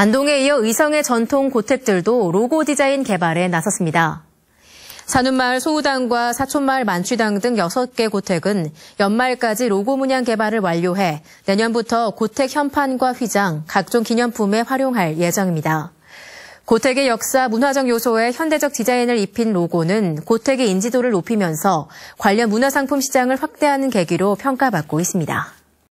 안동에 이어 의성의 전통 고택들도 로고 디자인 개발에 나섰습니다. 산운마을 소우당과 사촌마을 만취당 등 6개 고택은 연말까지 로고 문양 개발을 완료해 내년부터 고택 현판과 휘장, 각종 기념품에 활용할 예정입니다. 고택의 역사, 문화적 요소에 현대적 디자인을 입힌 로고는 고택의 인지도를 높이면서 관련 문화상품 시장을 확대하는 계기로 평가받고 있습니다.